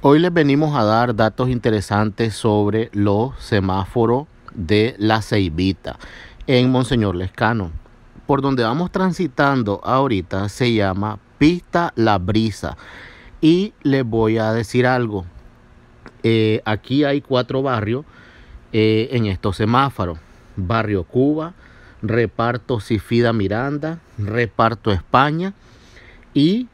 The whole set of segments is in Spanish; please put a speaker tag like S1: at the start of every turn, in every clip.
S1: Hoy les venimos a dar datos interesantes sobre los semáforos de la Ceibita en Monseñor Lescano. Por donde vamos transitando ahorita se llama Pista La Brisa. Y les voy a decir algo. Eh, aquí hay cuatro barrios eh, en estos semáforos. Barrio Cuba, Reparto Cifida Miranda, Reparto España y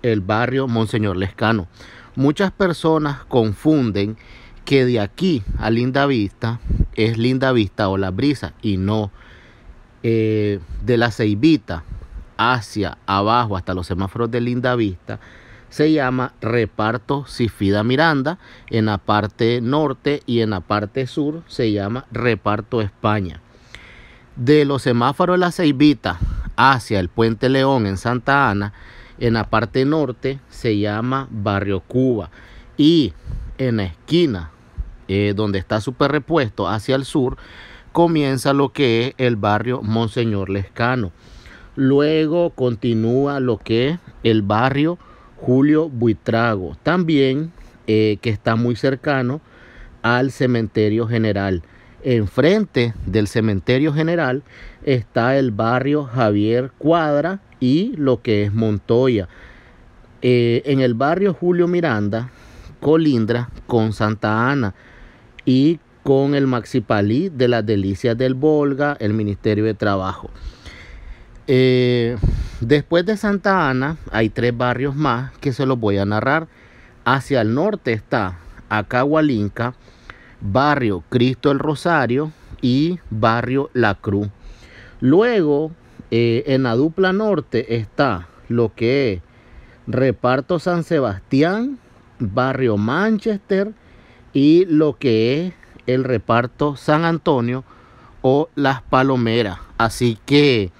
S1: el barrio Monseñor Lescano. Muchas personas confunden que de aquí a Linda Vista es Linda Vista o La Brisa y no eh, de la Ceibita hacia abajo hasta los semáforos de Linda Vista se llama Reparto sifida Miranda en la parte norte y en la parte sur se llama Reparto España. De los semáforos de la Ceibita hacia el Puente León en Santa Ana en la parte norte se llama Barrio Cuba y en la esquina eh, donde está Super Repuesto hacia el sur comienza lo que es el barrio Monseñor Lescano. Luego continúa lo que es el barrio Julio Buitrago, también eh, que está muy cercano al cementerio general. Enfrente del cementerio general está el barrio Javier Cuadra y lo que es Montoya. Eh, en el barrio Julio Miranda colindra con Santa Ana y con el Maxipalí de las Delicias del Volga, el Ministerio de Trabajo. Eh, después de Santa Ana hay tres barrios más que se los voy a narrar. Hacia el norte está Acahualinca, barrio Cristo el Rosario y barrio La Cruz. Luego, eh, en la dupla norte está lo que es reparto San Sebastián, barrio Manchester y lo que es el reparto San Antonio o Las Palomeras. Así que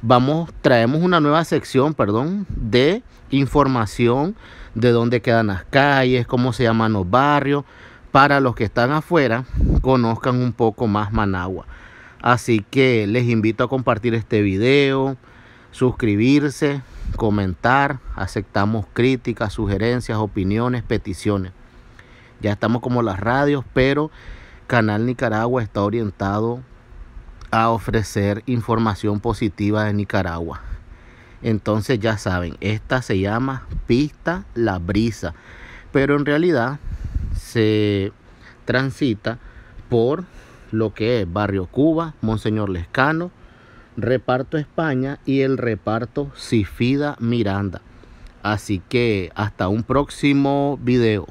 S1: vamos, traemos una nueva sección, perdón, de información de dónde quedan las calles, cómo se llaman los barrios, para los que están afuera conozcan un poco más Managua. Así que les invito a compartir este video, suscribirse, comentar, aceptamos críticas, sugerencias, opiniones, peticiones. Ya estamos como las radios, pero Canal Nicaragua está orientado a ofrecer información positiva de Nicaragua. Entonces ya saben, esta se llama Pista La Brisa, pero en realidad se transita por lo que es Barrio Cuba, Monseñor Lescano, Reparto España y el reparto Sifida Miranda. Así que hasta un próximo video.